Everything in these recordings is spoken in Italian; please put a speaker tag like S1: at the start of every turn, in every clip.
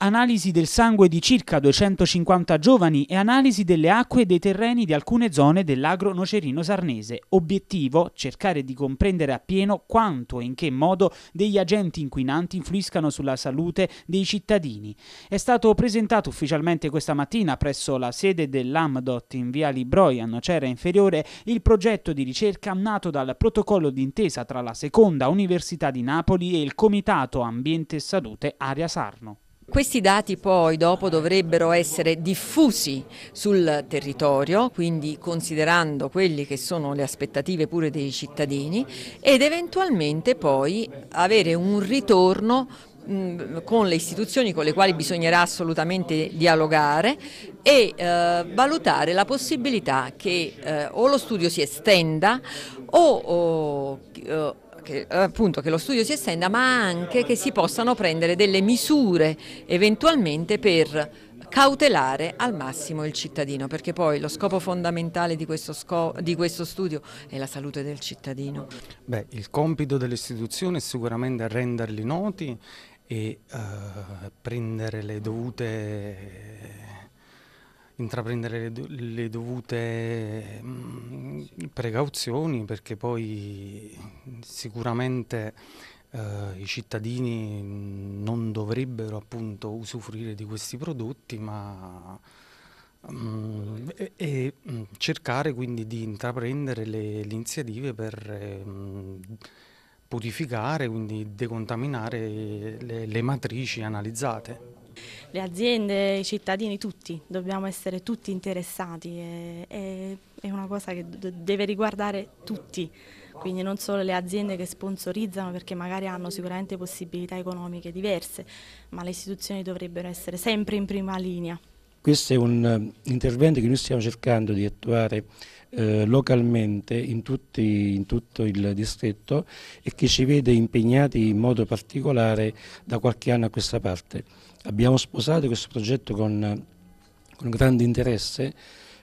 S1: analisi del sangue di circa 250 giovani e analisi delle acque e dei terreni di alcune zone dell'agro nocerino sarnese. Obiettivo? Cercare di comprendere appieno quanto e in che modo degli agenti inquinanti influiscano sulla salute dei cittadini. È stato presentato ufficialmente questa mattina presso la sede dell'AMDOT in via Libroi a Nocera Inferiore il progetto di ricerca nato dal protocollo d'intesa tra la seconda Università di Napoli e il Comitato
S2: Ambiente e Salute Aria Sarno. Questi dati poi dopo dovrebbero essere diffusi sul territorio, quindi considerando quelle che sono le aspettative pure dei cittadini ed eventualmente poi avere un ritorno con le istituzioni con le quali bisognerà assolutamente dialogare e eh, valutare la possibilità che eh, o lo studio si estenda o, o eh, che, appunto, che lo studio si estenda ma anche che si possano prendere delle misure eventualmente per cautelare al massimo il cittadino, perché poi lo scopo fondamentale di questo, di questo, studio è la salute del cittadino.
S3: Beh, il compito dell'istituzione è sicuramente renderli noti e eh, prendere le dovute intraprendere le, dovute mm, precauzioni perché poi sicuramente eh, i cittadini non dovrebbero appunto usufruire di questi prodotti ma mh, mm, e, e, mm, cercare quindi di intraprendere le, le iniziative per mh, mm, purificare, quindi decontaminare le, le matrici analizzate.
S4: Le aziende, i cittadini, tutti, dobbiamo essere tutti interessati, e, e, è una cosa che deve riguardare tutti, quindi non solo le aziende che sponsorizzano perché magari hanno sicuramente possibilità economiche diverse, ma le istituzioni dovrebbero essere sempre in prima linea.
S5: Questo è un eh, intervento che noi stiamo cercando di attuare eh, localmente in, tutti, in, tutto il distretto e che ci vede impegnati in modo particolare da qualche anno a questa parte. Abbiamo sposato questo progetto con, con grande interesse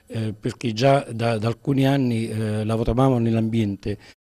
S5: eh, perché già da, da alcuni anni eh, lavoravamo nell'ambiente